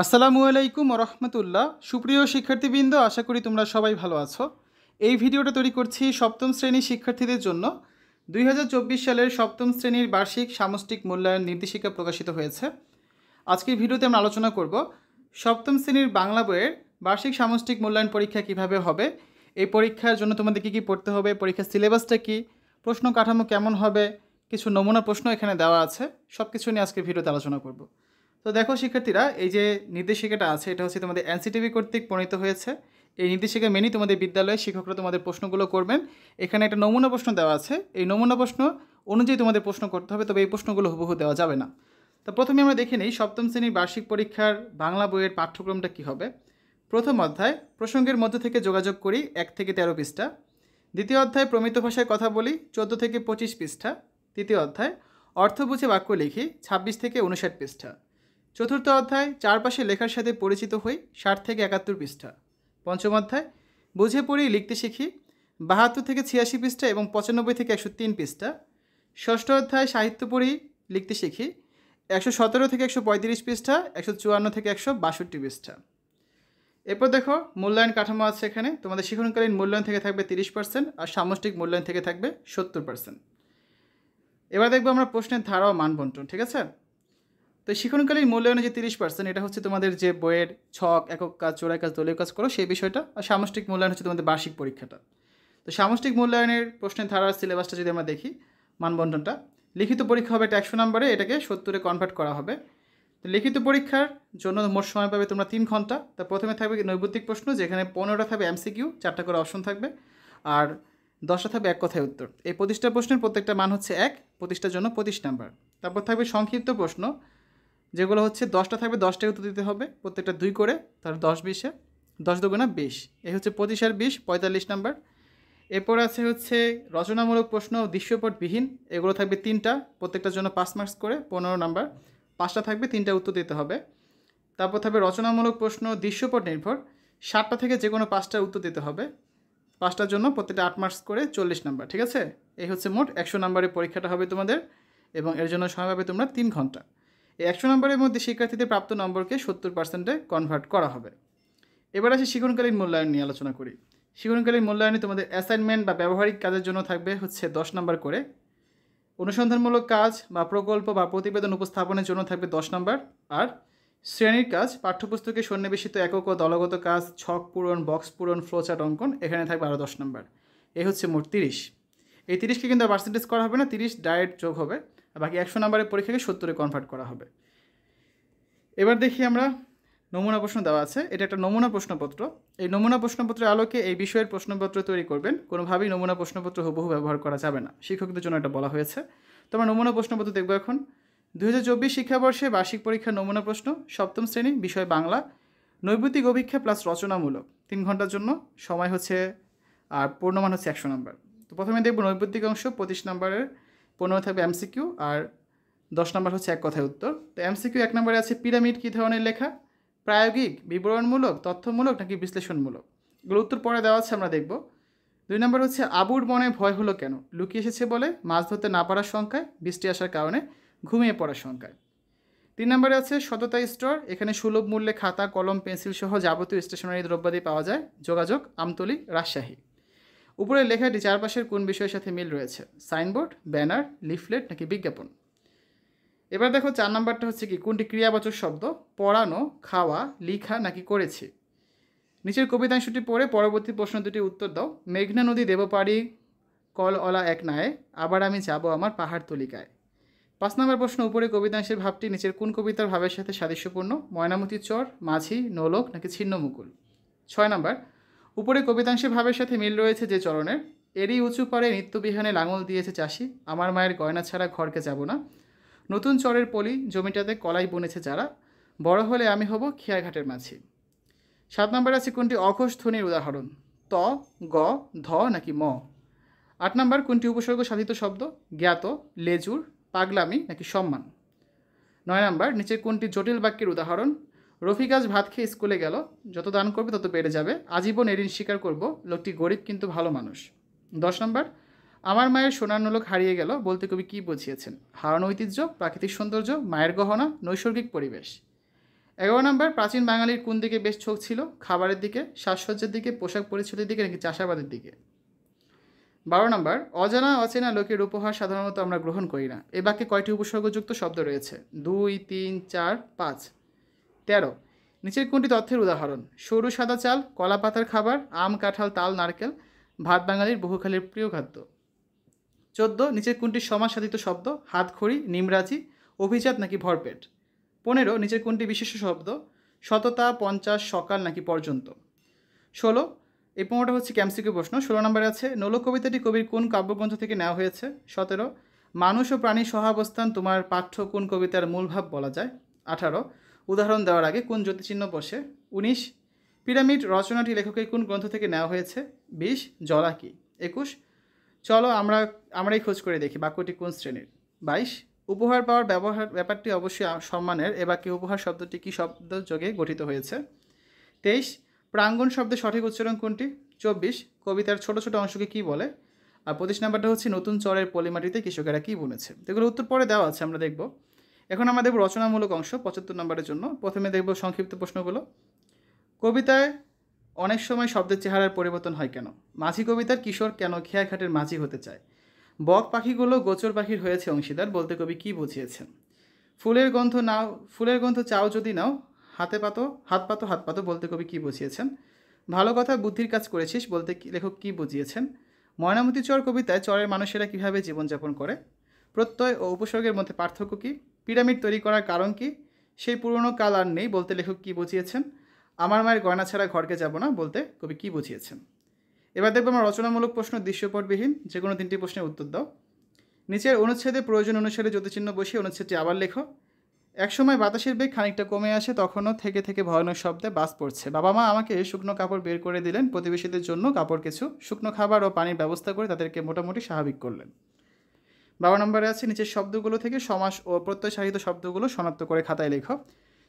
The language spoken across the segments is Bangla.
আসসালামু আলাইকুম রহমতুল্লাহ সুপ্রিয় শিক্ষার্থীবৃন্দ আশা করি তোমরা সবাই ভালো আছো এই ভিডিওটা তৈরি করছি সপ্তম শ্রেণীর শিক্ষার্থীদের জন্য দুই সালের সপ্তম শ্রেণীর বার্ষিক সামষ্টিক মূল্যায়ন নির্দেশিকা প্রকাশিত হয়েছে আজকের ভিডিওতে আমরা আলোচনা করব সপ্তম শ্রেণীর বাংলা বইয়ের বার্ষিক সামষ্টিক মূল্যায়ন পরীক্ষা কিভাবে হবে এই পরীক্ষার জন্য তোমাদের কী কী পড়তে হবে পরীক্ষার সিলেবাসটা কী প্রশ্ন কাঠামো কেমন হবে কিছু নমুনা প্রশ্ন এখানে দেওয়া আছে সব কিছু নিয়ে আজকের ভিডিওতে আলোচনা করবো তো দেখো শিক্ষার্থীরা এই যে নির্দেশিকাটা আছে এটা হচ্ছে তোমাদের এনসিটিভি কর্তৃক প্রণীত হয়েছে এই নির্দেশিকা মেনেই তোমাদের বিদ্যালয়ে শিক্ষকরা তোমাদের প্রশ্নগুলো করবেন এখানে একটা নমুনা প্রশ্ন দেওয়া আছে এই নমুনা প্রশ্ন অনুযায়ী তোমাদের প্রশ্ন করতে হবে তবে এই প্রশ্নগুলো হুবহু দেওয়া যাবে না তো প্রথমে আমরা দেখে নিই সপ্তম শ্রেণীর বার্ষিক পরীক্ষার বাংলা বইয়ের পাঠ্যক্রমটা কী হবে প্রথম অধ্যায় প্রসঙ্গের মধ্য থেকে যোগাযোগ করি এক থেকে তেরো পৃষ্ঠা দ্বিতীয় অধ্যায় প্রমিত ভাষায় কথা বলি চোদ্দো থেকে পঁচিশ পৃষ্ঠা তৃতীয় অধ্যায় অর্থ বুঝে বাক্য লিখি ছাব্বিশ থেকে উনষাট পৃষ্ঠা চতুর্থ অধ্যায় চারপাশে লেখার সাথে পরিচিত হই ষাট থেকে একাত্তর পৃষ্ঠা পঞ্চম অধ্যায় বুঝে পড়ি লিখতে শিখি বাহাত্তর থেকে ছিয়াশি পৃষ্ঠা এবং পঁচানব্বই থেকে একশো তিন পৃষ্ঠা ষষ্ঠ অধ্যায় সাহিত্য পড়ি লিখতে শিখি একশো সতেরো থেকে একশো পঁয়ত্রিশ পৃষ্ঠা একশো চুয়ান্ন থেকে একশো বাষট্টি পৃষ্ঠা এরপর দেখো মূল্যায়ন কাঠামো আছে এখানে তোমাদের শিখনকালীন মূল্যায়ন থেকে থাকবে তিরিশ পার্সেন্ট আর সামষ্টিক মূল্যায়ন থেকে থাকবে সত্তর পার্সেন্ট এবার দেখবো আমরা প্রশ্নের ধারা ও মানবন্টন ঠিক আছে তো শিখনকালীন মূল্যায়নে যে তিরিশ পার্সেন্ট এটা হচ্ছে তোমাদের যে বইয়ের ছক একক কাজ চোরাই কাজ দলীয় কাজ করো সেই বিষয়টা আর সামষ্টিক মূল্যায়ন হচ্ছে তোমাদের বার্ষিক পরীক্ষাটা তো সামষ্টিক মূল্যায়নের প্রশ্নের ধারার সিলেবাসটা যদি আমরা দেখি মানবন্ধনটা লিখিত পরীক্ষা হবে একশো নম্বরে এটাকে সত্তরে কনভার্ট করা হবে তো লিখিত পরীক্ষার জন্য মোট সময় পাবে তোমরা তিন ঘন্টা তা প্রথমে থাকবে নৈবুদ্ধিক প্রশ্ন যেখানে পনেরোটা থাকবে এমসিকিউ চারটা করে অপশন থাকবে আর দশটা থাকবে এক কথায় উত্তর এই প্রতিষ্ঠা প্রশ্নের প্রত্যেকটা মান হচ্ছে এক প্রতিষ্ঠার জন্য পঁচিশ নাম্বার তারপর থাকবে সংক্ষিপ্ত প্রশ্ন যেগুলো হচ্ছে দশটা থাকবে দশটাই উত্তর দিতে হবে প্রত্যেকটা দুই করে তার দশ বিশে দশ দুগুণা বিশ এই হচ্ছে পঁচিশ আর বিশ পঁয়তাল্লিশ নাম্বার এরপর আছে হচ্ছে রচনামূলক প্রশ্ন দৃশ্যপটবিহীন এগুলো থাকবে তিনটা প্রত্যেকটার জন্য পাঁচ মার্কস করে পনেরো নাম্বার পাঁচটা থাকবে তিনটা উত্তর দিতে হবে তারপর থাকবে রচনামূলক প্রশ্ন দৃশ্যপট নির্ভর সাতটা থেকে যে কোনো পাঁচটা উত্তর দিতে হবে পাঁচটার জন্য প্রত্যেকটা আট মার্কস করে চল্লিশ নাম্বার ঠিক আছে এই হচ্ছে মোট একশো নাম্বারের পরীক্ষাটা হবে তোমাদের এবং এর জন্য সময় পাবে তোমরা তিন ঘন্টা একশো নম্বরের মধ্যে শিক্ষার্থীদের প্রাপ্ত নম্বরকে সত্তর পার্সেন্টে কনভার্ট করা হবে এবার আসি শিখনকালীন মূল্যায়ন নিয়ে আলোচনা করি শিখনকালীন মূল্যায়নে তোমাদের অ্যাসাইনমেন্ট বা ব্যবহারিক কাজের জন্য থাকবে হচ্ছে দশ নম্বর করে অনুসন্ধানমূলক কাজ বা প্রকল্প বা প্রতিবেদন উপস্থাপনের জন্য থাকবে দশ নম্বর আর শ্রেণীর কাজ পাঠ্যপুস্তকে সন্নিবেশিত একক ও দলগত কাজ ছক পূরণ বক্স পূরণ ফ্লোচার্ট অঙ্কন এখানে থাকবে আরও দশ নম্বর এই হচ্ছে মোট তিরিশ এই তিরিশকে কিন্তু পার্সেন্টেজ করা হবে না তিরিশ ডায়েট যোগ হবে বাকি একশো নাম্বারের পরীক্ষাকে সত্তরে কনভার্ট করা হবে এবার দেখি আমরা নমুনা প্রশ্ন দেওয়া আছে এটা একটা নমুনা প্রশ্নপত্র এই নমুনা প্রশ্নপত্রের আলোকে এই বিষয়ের প্রশ্নপত্র তৈরি করবেন কোনোভাবেই নমুনা প্রশ্নপত্র হুবহু ব্যবহার করা যাবে না শিক্ষকদের জন্য এটা বলা হয়েছে তো আমরা নমুনা প্রশ্নপত্র দেখব এখন দু হাজার শিক্ষাবর্ষে বার্ষিক পরীক্ষার নমুনা প্রশ্ন সপ্তম শ্রেণী বিষয় বাংলা নৈবৃত্তিক অভিক্ষা প্লাস রচনামূলক তিন ঘন্টার জন্য সময় হচ্ছে আর পূর্ণমান হচ্ছে একশো নাম্বার তো প্রথমে দেখব নৈবৃত্তিক অংশ পঁচিশ নাম্বারের পনেরো থাকবে এমসিকিউ আর দশ নম্বর হচ্ছে এক কথায় উত্তর তো এমসিকিউ এক নম্বরে আছে পিরামিড কী ধরনের লেখা প্রায়োগিক বিবরণমূলক তথ্যমূলক নাকি বিশ্লেষণমূলক এগুলো উত্তর পরে দেওয়া আছে আমরা দেখব দুই নম্বর হচ্ছে আবুর মনে ভয় হলো কেন লুকিয়ে এসেছে বলে মাছ ধরতে না পারার সংখ্যায় বৃষ্টি আসার কারণে ঘুমিয়ে পড়ার সংখ্যায় তিন নম্বরে আছে সততা স্টোর এখানে সুলভ মূল্যে খাতা কলম পেন্সিল সহ যাবতীয় স্টেশনারি দ্রব্যাদি পাওয়া যায় যোগাযোগ আমতলি রাজশাহী উপরে লেখাটি চারপাশের কোন বিষয়ের সাথে মিল রয়েছে সাইনবোর্ড ব্যানার লিফলেট নাকি বিজ্ঞাপন এবার দেখো চার নাম্বারটা হচ্ছে কি কোনটি ক্রিয়াবাচক শব্দ পড়ানো খাওয়া লিখা নাকি করেছি নিচের কবিতাংশটি পড়ে পরবর্তী প্রশ্ন দুটি উত্তর দাও মেঘনা নদী দেবপাড়ি কলঅলা এক নায়ে আবার আমি যাব আমার পাহাড় তলিকায় পাঁচ নম্বর প্রশ্ন উপরে কবিতাংশের ভাবটি নিচের কোন কবিতার ভাবের সাথে সাদৃশ্যপূর্ণ ময়নামতি চর মাঝি নোলক নাকি ছিন্নমুকুল ছয় নম্বর উপরে কবিতাংশী ভাবের সাথে মিল রয়েছে যে চরণের এরই উঁচু পরে নিত্যবিহানে লাঙল দিয়েছে চাষি আমার মায়ের গয়না ছাড়া ঘরকে যাব না নতুন চরের পলি জমিটাতে কলাই বুনেছে যারা বড় হলে আমি হব খেয়াঘাটের মাঝি সাত নম্বর আছে কোনটি অঘোষ ধ্বনির উদাহরণ ত গ ধ নাকি ম আট নম্বর কোনটি উপসর্গ সাধিত শব্দ জ্ঞাত লেজুর পাগলামি নাকি সম্মান নয় নম্বর নিচে কোনটি জটিল বাক্যের উদাহরণ রফিক আজ ভাত খেয়ে স্কুলে গেল যত দান করবে তত বেড়ে যাবে আজীবন এরিন স্বীকার করব লোকটি গরিব কিন্তু ভালো মানুষ দশ নম্বর আমার মায়ের লোক হারিয়ে গেল বলতে কবি কী বুঝিয়েছেন হারানো ঐতিহ্য প্রাকৃতিক সৌন্দর্য মায়ের গহনা নৈসর্গিক পরিবেশ এগারো নম্বর প্রাচীন বাঙালির কোন দিকে বেশ ঝোঁক ছিল খাবারের দিকে সাজসজ্জার দিকে পোশাক পরিচ্ছদের দিকে নাকি চাষাবাদের দিকে বারো নম্বর অজানা অচেনা লোকের উপহার সাধারণত আমরা গ্রহণ করি না এ বাক্যে কয়টি উপসর্গযুক্ত শব্দ রয়েছে দুই তিন চার পাঁচ তেরো নিচের কোনটি তথ্যের উদাহরণ সরু সাদা চাল কলা পাতার খাবার আম কাঁঠাল তাল নারকেল ভাত বাঙালির বহুখালের প্রিয় খাদ্য চোদ্দ নিচের কোনটি সমাজসাধিত শব্দ হাতখড়ি নিমরাজি অভিজাত নাকি ভরপেট পনেরো নিচের কোনটি বিশেষ শব্দ শততা পঞ্চাশ সকাল নাকি পর্যন্ত ষোলো এই পনেরোটা হচ্ছে ক্যামসিকে প্রশ্ন ষোলো নম্বরে আছে নল কবিতাটি কবির কোন কাব্যগ্রন্থ থেকে নেওয়া হয়েছে সতেরো মানুষ ও প্রাণীর সহাবস্থান তোমার পাঠ্য কোন কবিতার মূলভাব বলা যায় আঠারো উদাহরণ দেওয়ার আগে কোন জ্যোতিচিহ্ন বসে উনিশ পিরামিড রচনাটি লেখকের কোন গ্রন্থ থেকে নেওয়া হয়েছে বিশ জলা কি একুশ চলো আমরা আমরাই খোঁজ করে দেখি বাক্যটি কোন শ্রেণীর বাইশ উপহার পাওয়ার ব্যবহার ব্যাপারটি অবশ্যই সম্মানের এ বাক্যে উপহার শব্দটি কী শব্দ যোগে গঠিত হয়েছে তেইশ প্রাঙ্গণ শব্দের সঠিক উচ্চারণ কোনটি চব্বিশ কবিতার ছোট ছোট অংশকে কি বলে আর পঁচিশ নাম্বারটা হচ্ছে নতুন চরের পলিমাটিতে কৃষকেরা কী বুনেছে এগুলো উত্তর পরে দেওয়া আছে আমরা দেখব এখন আমরা দেখব রচনামূলক অংশ পঁচাত্তর নম্বরের জন্য প্রথমে দেখব সংক্ষিপ্ত প্রশ্নগুলো কবিতায় অনেক সময় শব্দের চেহারার পরিবর্তন হয় কেন মাঝি কবিতার কিশোর কেন খেয়াঘাটের মাঝি হতে চায় বক পাখিগুলো গোচর পাখির হয়েছে অংশীদার বলতে কবি কি বুঝিয়েছেন ফুলের গন্ধ নাও ফুলের গন্ধ চাও যদি নাও হাতে পাতো হাত পাতো হাত পাতো বলতে কবি কি বুঝিয়েছেন ভালো কথা বুদ্ধির কাজ করেছিস বলতে লেখক কি বুঝিয়েছেন ময়নামতি চর কবিতায় চরের মানুষেরা কীভাবে জীবনযাপন করে প্রত্যয় ও উপসর্গের মধ্যে পার্থক্য কী পিরামিড তৈরি করার কারণ কি সেই পুরনো কাল আর নেই বলতে লেখক কি বুঝিয়েছেন আমার মায়ের গয়না ছাড়া ঘরকে যাব না বলতে কবি কি বুঝিয়েছেন এবার দেখবো আমার রচনামূলক প্রশ্ন দৃশ্যপটবিহীন যে কোনো তিনটি প্রশ্নের উত্তর দাও নিচের অনুচ্ছেদে প্রয়োজন অনুসারে যতচিহ্ন বসিয়ে অনুচ্ছেদটি আবার লেখো একসময় বাতাসের বেগ খানিকটা কমে আসে তখনও থেকে থেকে ভয়ানক শব্দে বাস পড়ছে বাবা মা আমাকে শুকনো কাপড় বের করে দিলেন প্রতিবেশীদের জন্য কাপড় কিছু শুকনো খাবার ও পানির ব্যবস্থা করে তাদেরকে মোটামুটি স্বাভাবিক করলেন বারো নম্বরে আছে নিচের শব্দগুলো থেকে সমাস ও প্রত্যয় সাহিত্য শব্দগুলো শনাক্ত করে খাতায় লেখ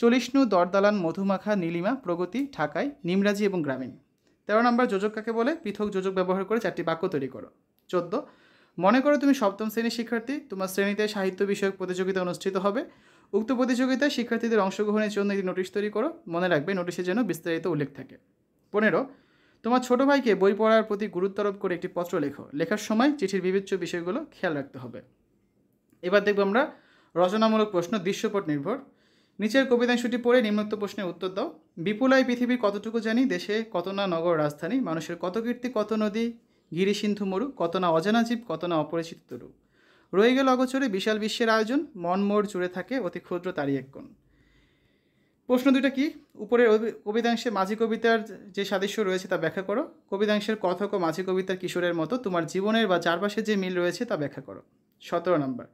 চলিষ্ণু দরদালান মধুমাখা নীলিমা প্রগতি ঢাকায় নিমরাজি এবং গ্রামীণ তেরো নম্বর যোজক কাকে বলে পৃথক যোজক ব্যবহার করে চারটি বাক্য তৈরি করো চোদ্দ মনে করো তুমি সপ্তম শ্রেণীর শিক্ষার্থী তোমার শ্রেণীতে সাহিত্য বিষয়ক প্রতিযোগিতা অনুষ্ঠিত হবে উক্ত প্রতিযোগিতায় শিক্ষার্থীদের অংশগ্রহণের জন্য একটি নোটিশ তৈরি করো মনে রাখবে নোটিশের জন্য বিস্তারিত উল্লেখ থাকে পনেরো তোমার ছোট ভাইকে বই পড়ার প্রতি গুরুত্ব আরোপ করে একটি পত্র লেখো লেখার সময় চিঠির বিবেচ্য বিষয়গুলো খেয়াল রাখতে হবে এবার দেখব আমরা রচনামূলক প্রশ্ন দৃশ্যপট নির্ভর নিচের কবিতাংশটি পড়ে নিম্নোক্ত প্রশ্নের উত্তর দাও বিপুলায় পৃথিবীর কতটুকু জানি দেশে কত না নগর রাজধানী মানুষের কত কীর্তি কত নদী গিরি সিন্ধু মরু কত না অজানা জীব কত না অপরিচিত রূপ রয়ে গেল অগচরে বিশাল বিশ্বের আয়োজন মন মোড় জুড়ে থাকে অতি ক্ষুদ্র তারই এক প্রশ্ন দুইটা কি উপরের কবিতাংশে মাঝি কবিতার যে সাদৃশ্য রয়েছে তা ব্যাখ্যা করো কবিতাংশের কথক ও মাঝি কবিতার কিশোরের মতো তোমার জীবনের বা চারপাশে যে মিল রয়েছে তা ব্যাখ্যা করো সতেরো নম্বর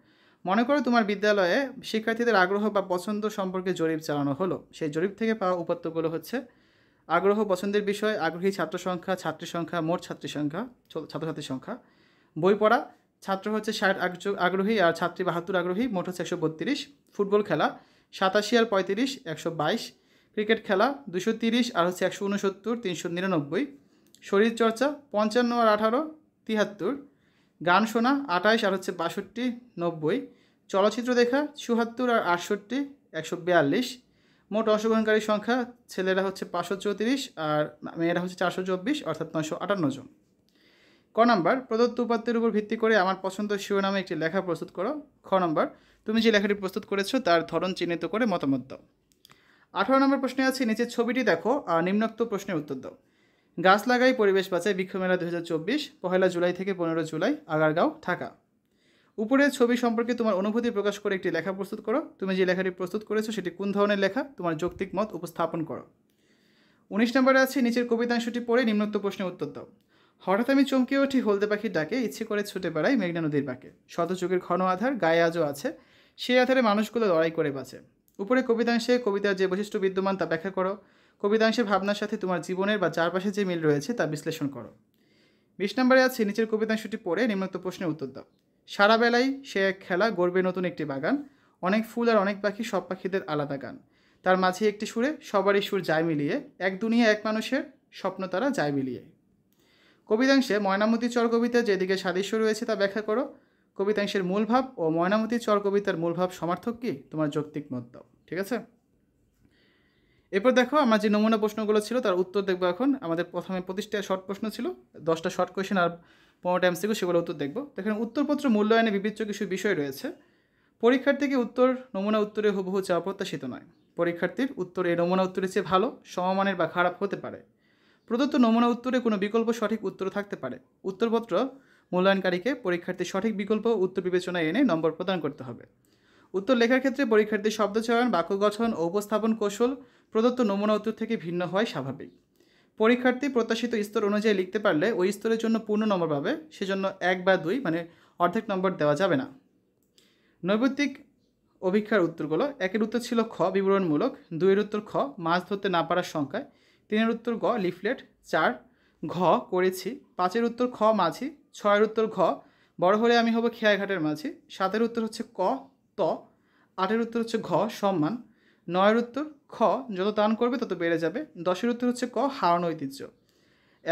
মনে করো তোমার বিদ্যালয়ে শিক্ষার্থীদের আগ্রহ বা পছন্দ সম্পর্কে জরিপ চালানো হলো সেই জরিপ থেকে পাওয়া উপাত্তগুলো হচ্ছে আগ্রহ পছন্দের বিষয় আগ্রহী ছাত্র সংখ্যা ছাত্রী সংখ্যা মোট ছাত্রী সংখ্যা ছাত্রছাত্রী সংখ্যা বই পড়া ছাত্র হচ্ছে ষাট আগ্রহী আর ছাত্রী বাহাত্তর আগ্রহী মোট হচ্ছে একশো বত্রিশ ফুটবল খেলা সাতাশি আর পঁয়ত্রিশ একশো বাইশ ক্রিকেট খেলা দুশো তিরিশ আর হচ্ছে একশো উনসত্তর তিনশো নিরানব্বই শরীরচর্চা পঞ্চান্ন আর আঠারো তিয়াত্তর গান শোনা আঠাশ আর হচ্ছে বাষট্টি নব্বই চলচ্চিত্র দেখা চুহাত্তর আর আটষট্টি একশো বিয়াল্লিশ মোট অংশগ্রহণকারী সংখ্যা ছেলেরা হচ্ছে পাঁচশো চৌত্রিশ আর মেয়েরা হচ্ছে চারশো চব্বিশ অর্থাৎ নশো আটান্ন জন ক নম্বর প্রদত্ত উপাত্তের উপর ভিত্তি করে আমার পছন্দ শিরোনামে একটি লেখা প্রস্তুত করো খ নম্বর তুমি যে লেখাটি প্রস্তুত করেছো তার ধরন চিহ্নিত করে মতামত দাও আঠারো নম্বর প্রশ্নে আছে নিচের ছবিটি দেখো আর নিম্নোক্ত প্রশ্নের উত্তর দাও গাছ লাগাই পরিবেশ বাঁচায় বৃক্ষমেলা দু হাজার চব্বিশ পহেলা জুলাই থেকে পনেরো জুলাই আগারগাঁও ঢাকা উপরের ছবি সম্পর্কে তোমার অনুভূতি প্রকাশ করে একটি লেখা প্রস্তুত করো তুমি যে লেখাটি প্রস্তুত করেছো সেটি কোন ধরনের লেখা তোমার যৌক্তিক মত উপস্থাপন করো উনিশ নম্বরে আছে নিচের কবিতাংশটি পড়ে নিম্নোক্ত প্রশ্নের উত্তর দাও হঠাৎ আমি চমকে উঠি হলদে পাখির ডাকে ইচ্ছে করে ছুটে বেড়াই মেঘনা নদীর বাঁকে শত চোখের ঘন আধার গায়ে আজও আছে সেই আধারে মানুষগুলো লড়াই করে বাঁচে উপরে কবিতাংশে কবিতার যে বৈশিষ্ট্য বিদ্যমান তা ব্যাখ্যা করো কবিতাংশের ভাবনার সাথে তোমার জীবনের বা চারপাশে যে মিল রয়েছে তা বিশ্লেষণ করো বিশ নম্বরে আছে নিচের কবিতাংশটি পড়ে নিম্নোক্ত প্রশ্নের উত্তর দাও সারা বেলায় সে এক খেলা গর্বে নতুন একটি বাগান অনেক ফুল আর অনেক পাখি সব পাখিদের আলাদা গান তার মাঝে একটি সুরে সবারই সুর যায় মিলিয়ে এক দুনিয়া এক মানুষের স্বপ্ন তারা যায় মিলিয়ে কবিতাংশে ময়নামতি চর কবিতা যেদিকে সাদৃশ্য রয়েছে তা ব্যাখ্যা করো কবিতাংশের মূলভাব ও ময়নামতি চর কবিতার মূলভাব সমর্থক সমার্থক কি তোমার যৌক্তিক মত দাও ঠিক আছে এরপর দেখো আমার যে নমুনা প্রশ্নগুলো ছিল তার উত্তর দেখবো এখন আমাদের প্রথমে প্রতিষ্ঠায় শর্ট প্রশ্ন ছিল দশটা শর্ট কোয়েশন আর পনেরোটা এমসিকিউ সেগুলো উত্তর দেখবো এখানে উত্তরপত্র মূল্যায়নে বিবেচ্য কিছু বিষয় রয়েছে পরীক্ষার্থীকে উত্তর নমুনা উত্তরে হুবহু চাপ প্রত্যাশিত নয় পরীক্ষার্থীর উত্তর এই নমুনা উত্তরের চেয়ে ভালো সমমানের বা খারাপ হতে পারে প্রদত্ত নমুনা উত্তরে কোনো বিকল্প সঠিক উত্তর থাকতে পারে উত্তরপত্র মূল্যায়নকারীকে পরীক্ষার্থীর সঠিক বিকল্প উত্তর বিবেচনায় এনে নম্বর প্রদান করতে হবে উত্তর লেখার ক্ষেত্রে পরীক্ষার্থীর শব্দচয়ন বাক্য গঠন ও উপস্থাপন কৌশল প্রদত্ত নমুনা উত্তর থেকে ভিন্ন হয় স্বাভাবিক পরীক্ষার্থী প্রত্যাশিত স্তর অনুযায়ী লিখতে পারলে ওই স্তরের জন্য পূর্ণ নম্বর পাবে সেজন্য এক বা দুই মানে অর্ধেক নম্বর দেওয়া যাবে না নৈবত্তিক অভিক্ষার উত্তরগুলো একের উত্তর ছিল খ বিবরণমূলক দুইয়ের উত্তর খ মাছ ধরতে না পারার সংখ্যায় তিনের উত্তর গ লিফলেট চার ঘ করেছি পাঁচের উত্তর খ মাঝি ছয়ের উত্তর ঘ বড় হলে আমি হব খেয়াঘাটের মাঝি সাতের উত্তর হচ্ছে ক ত আটের উত্তর হচ্ছে ঘ সম্মান নয়ের উত্তর খ যত দান করবে তত বেড়ে যাবে দশের উত্তর হচ্ছে ক হারানো ঐতিহ্য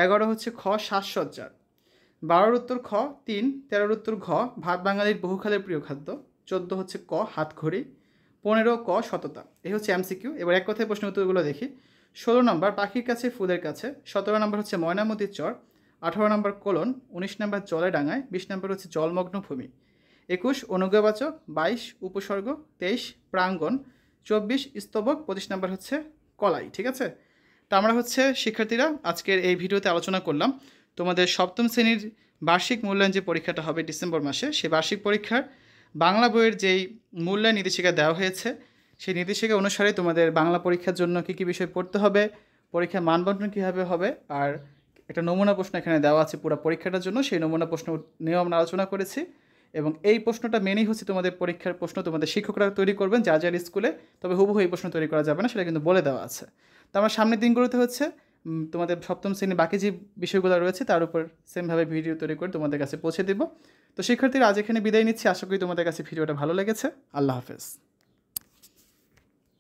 এগারো হচ্ছে খ শ্বাসসজ্জার বারোর উত্তর খ তিন তেরোর উত্তর ঘ ভাত বাঙালির বহুখালের প্রিয় খাদ্য চোদ্দ হচ্ছে ক হাতঘড়ি পনেরো ক শততা এই হচ্ছে এমসিকিউ এবার এক কথায় প্রশ্ন উত্তরগুলো দেখি ষোলো নম্বর পাখির কাছে ফুলের কাছে সতেরো নম্বর হচ্ছে ময়নামতির চর আঠারো নম্বর কোলন উনিশ নম্বর জলে ডাঙায় বিশ নম্বর হচ্ছে জলমগ্ন ভূমি একুশ অনুজ্ঞাবাচক বাইশ উপসর্গ তেইশ প্রাঙ্গণ চব্বিশ স্তবক পঁচিশ নম্বর হচ্ছে কলাই ঠিক আছে তা আমরা হচ্ছে শিক্ষার্থীরা আজকের এই ভিডিওতে আলোচনা করলাম তোমাদের সপ্তম শ্রেণীর বার্ষিক মূল্যায়ন যে পরীক্ষাটা হবে ডিসেম্বর মাসে সেই বার্ষিক পরীক্ষার বাংলা বইয়ের যেই মূল্যায়ন নির্দেশিকা দেওয়া হয়েছে সেই নির্দেশিকা অনুসারে তোমাদের বাংলা পরীক্ষার জন্য কী কী বিষয় পড়তে হবে পরীক্ষার মানবন্ধন কীভাবে হবে আর একটা নমুনা প্রশ্ন এখানে দেওয়া আছে পুরো পরীক্ষাটার জন্য সেই নমুনা প্রশ্ন নিয়েও আমরা আলোচনা করেছি এবং এই প্রশ্নটা মেনেই হচ্ছে তোমাদের পরীক্ষার প্রশ্ন তোমাদের শিক্ষকরা তৈরি করবেন যার যার স্কুলে তবে হুবহু এই প্রশ্ন তৈরি করা যাবে না সেটা কিন্তু বলে দেওয়া আছে তো আমার সামনের দিনগুলোতে হচ্ছে তোমাদের সপ্তম শ্রেণীর বাকি যে বিষয়গুলো রয়েছে তার উপর সেমভাবে ভিডিও তৈরি করে তোমাদের কাছে পৌঁছে দেব তো শিক্ষার্থীরা আজ এখানে বিদায় নিচ্ছি আশা করি তোমাদের কাছে ভিডিওটা ভালো লেগেছে আল্লাহ হাফেজ